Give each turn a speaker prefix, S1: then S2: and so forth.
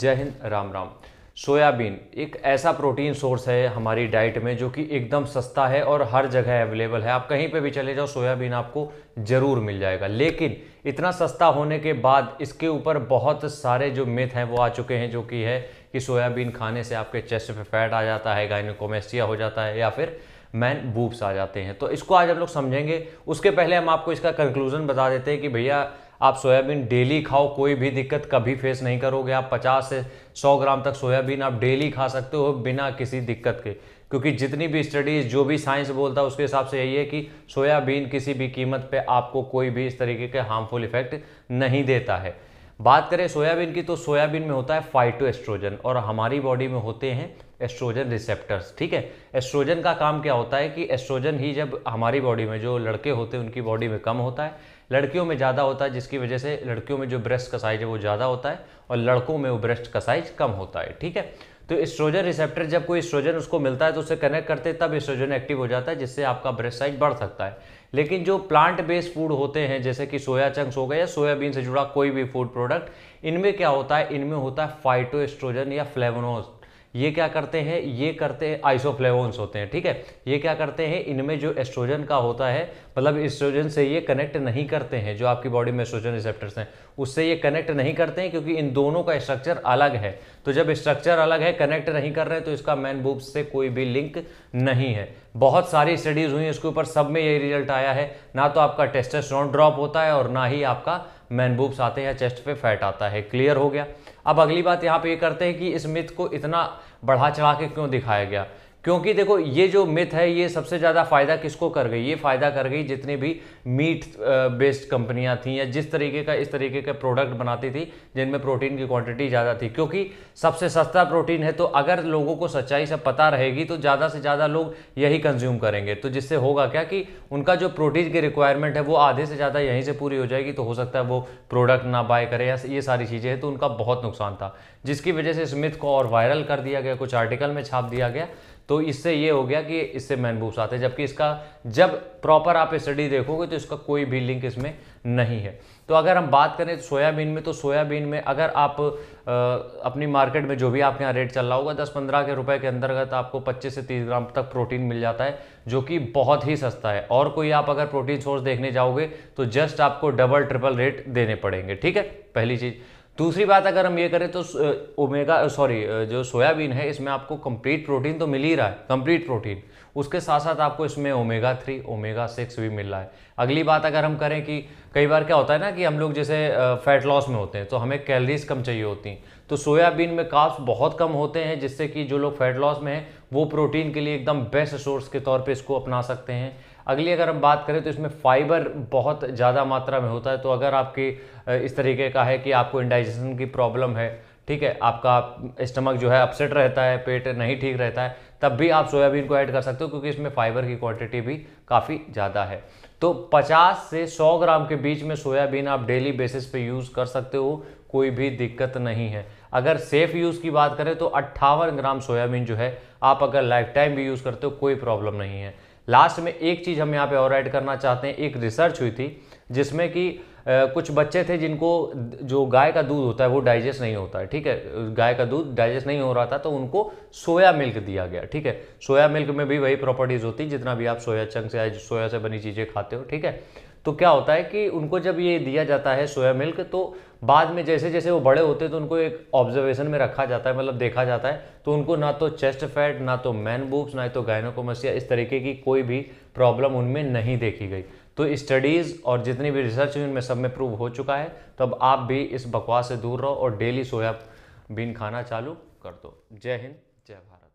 S1: जय हिंद राम राम सोयाबीन एक ऐसा प्रोटीन सोर्स है हमारी डाइट में जो कि एकदम सस्ता है और हर जगह अवेलेबल है आप कहीं पे भी चले जाओ सोयाबीन आपको ज़रूर मिल जाएगा लेकिन इतना सस्ता होने के बाद इसके ऊपर बहुत सारे जो मिथ हैं वो आ चुके हैं जो कि है कि सोयाबीन खाने से आपके चेस्ट पे फैट आ जाता है गाइनोकोमेस्टिया हो जाता है या फिर मैन बूब्स आ जाते हैं तो इसको आज हम लोग समझेंगे उसके पहले हम आपको इसका कंक्लूजन बता देते हैं कि भैया आप सोयाबीन डेली खाओ कोई भी दिक्कत कभी फेस नहीं करोगे आप 50 से 100 ग्राम तक सोयाबीन आप डेली खा सकते हो बिना किसी दिक्कत के क्योंकि जितनी भी स्टडीज़ जो भी साइंस बोलता है उसके हिसाब से यही है कि सोयाबीन किसी भी कीमत पे आपको कोई भी इस तरीके के हार्मफुल इफेक्ट नहीं देता है बात करें सोयाबीन की तो सोयाबीन में होता है फाइटो एस्ट्रोजन और हमारी बॉडी में होते हैं एस्ट्रोजन रिसेप्टर्स ठीक है एस्ट्रोजन का काम क्या होता है कि एस्ट्रोजन ही जब हमारी बॉडी में जो लड़के होते हैं उनकी बॉडी में कम होता है लड़कियों में ज़्यादा होता है जिसकी वजह से लड़कियों में जो ब्रेस्ट का साइज है वो ज़्यादा होता है और लड़कों में वो ब्रेस्ट का साइज कम होता है ठीक है तो स्ट्रोजन रिसेप्टर जब कोई स्ट्रोजन उसको मिलता है तो उसे कनेक्ट करते तब स्ट्रोजन एक्टिव हो जाता है जिससे आपका ब्रेस्ट साइज बढ़ सकता है लेकिन जो प्लांट बेस्ड फूड होते हैं जैसे कि सोया चंक्स हो गए या सोयाबीन से जुड़ा कोई भी फूड प्रोडक्ट इनमें क्या होता है इनमें होता है फाइटो या फ्लेवनोज ये क्या करते हैं ये करते हैं आइसोफ्लेवोन्स होते हैं ठीक है ये क्या करते हैं इनमें जो एस्ट्रोजन का होता है मतलब एस्ट्रोजन से ये कनेक्ट नहीं करते हैं जो आपकी बॉडी में एस्ट्रोजन रिसेप्टर्स हैं उससे ये कनेक्ट नहीं करते हैं क्योंकि इन दोनों का स्ट्रक्चर अलग है तो जब स्ट्रक्चर अलग है कनेक्ट नहीं कर रहे तो इसका मैन बूब से कोई भी लिंक नहीं है बहुत सारी स्टडीज़ हुई इसके ऊपर सब में यही रिजल्ट आया है ना तो आपका टेस्टेस्ट्रॉन ड्रॉप होता है और ना ही आपका मैन आते हैं या चेस्ट पे फैट आता है क्लियर हो गया अब अगली बात यहाँ पे ये करते हैं कि इस मिथ को इतना बढ़ा चढ़ा के क्यों दिखाया गया क्योंकि देखो ये जो मिथ है ये सबसे ज़्यादा फ़ायदा किसको कर गई ये फ़ायदा कर गई जितनी भी मीट बेस्ड कंपनियां थी या जिस तरीके का इस तरीके का प्रोडक्ट बनाती थी जिनमें प्रोटीन की क्वांटिटी ज़्यादा थी क्योंकि सबसे सस्ता प्रोटीन है तो अगर लोगों को सच्चाई से पता रहेगी तो ज़्यादा से ज़्यादा लोग यही कंज्यूम करेंगे तो जिससे होगा क्या कि उनका जो प्रोटीन की रिक्वायरमेंट है वो आधे से ज़्यादा यहीं से पूरी हो जाएगी तो हो सकता है वो प्रोडक्ट ना बाय करें या ये सारी चीज़ें हैं तो उनका बहुत नुकसान था जिसकी वजह से इस मिथ को और वायरल कर दिया गया कुछ आर्टिकल में छाप दिया गया तो इससे ये हो गया कि इससे मैन आते हैं जबकि इसका जब प्रॉपर आप स्टडी देखोगे तो इसका कोई भी लिंक इसमें नहीं है तो अगर हम बात करें सोयाबीन में तो सोयाबीन में अगर आप आ, अपनी मार्केट में जो भी आपके यहाँ रेट चल रहा होगा दस पंद्रह के रुपए के अंतर्गत आपको पच्चीस से तीस ग्राम तक प्रोटीन मिल जाता है जो कि बहुत ही सस्ता है और कोई आप अगर प्रोटीन सोर्स देखने जाओगे तो जस्ट आपको डबल ट्रिपल रेट देने पड़ेंगे ठीक है पहली चीज़ दूसरी बात अगर हम ये करें तो ओमेगा सॉरी जो सोयाबीन है इसमें आपको कंप्लीट प्रोटीन तो मिल ही रहा है कंप्लीट प्रोटीन उसके साथ साथ आपको इसमें ओमेगा थ्री ओमेगा सिक्स भी मिल रहा है अगली बात अगर हम करें कि कई बार क्या होता है ना कि हम लोग जैसे फैट लॉस में होते हैं तो हमें कैलरीज कम चाहिए होती हैं तो सोयाबीन में काफ बहुत कम होते हैं जिससे कि जो लोग फैट लॉस में हैं वो प्रोटीन के लिए एकदम बेस्ट सोर्स के तौर पे इसको अपना सकते हैं अगली अगर हम बात करें तो इसमें फाइबर बहुत ज़्यादा मात्रा में होता है तो अगर आपके इस तरीके का है कि आपको इंडाइजेशन की प्रॉब्लम है ठीक है आपका स्टमक जो है अपसेट रहता है पेट नहीं ठीक रहता है तब भी आप सोयाबीन को ऐड कर सकते हो क्योंकि इसमें फाइबर की क्वांटिटी भी काफ़ी ज़्यादा है तो 50 से 100 ग्राम के बीच में सोयाबीन आप डेली बेसिस पे यूज़ कर सकते हो कोई भी दिक्कत नहीं है अगर सेफ यूज़ की बात करें तो अट्ठावन ग्राम सोयाबीन जो है आप अगर लाइफ टाइम भी यूज़ करते हो कोई प्रॉब्लम नहीं है लास्ट में एक चीज़ हम यहाँ पे और ऐड करना चाहते हैं एक रिसर्च हुई थी जिसमें कि कुछ बच्चे थे जिनको जो गाय का दूध होता है वो डाइजेस्ट नहीं होता है ठीक है गाय का दूध डाइजेस्ट नहीं हो रहा था तो उनको सोया मिल्क दिया गया ठीक है सोया मिल्क में भी वही प्रॉपर्टीज़ होती जितना भी आप सोया चंक से सोया से बनी चीज़ें खाते हो ठीक है तो क्या होता है कि उनको जब ये दिया जाता है सोया मिल्क तो बाद में जैसे जैसे वो बड़े होते हैं तो उनको एक ऑब्जर्वेशन में रखा जाता है मतलब देखा जाता है तो उनको ना तो चेस्ट फैट ना तो मैन बूब्स ना तो गायनोकोमसिया इस तरीके की कोई भी प्रॉब्लम उनमें नहीं देखी गई तो स्टडीज़ और जितनी भी रिसर्च हुई उनमें सब में प्रूव हो चुका है तो आप भी इस बकवास से दूर रहो और डेली सोया बीन खाना चालू कर दो जय हिंद जय भारत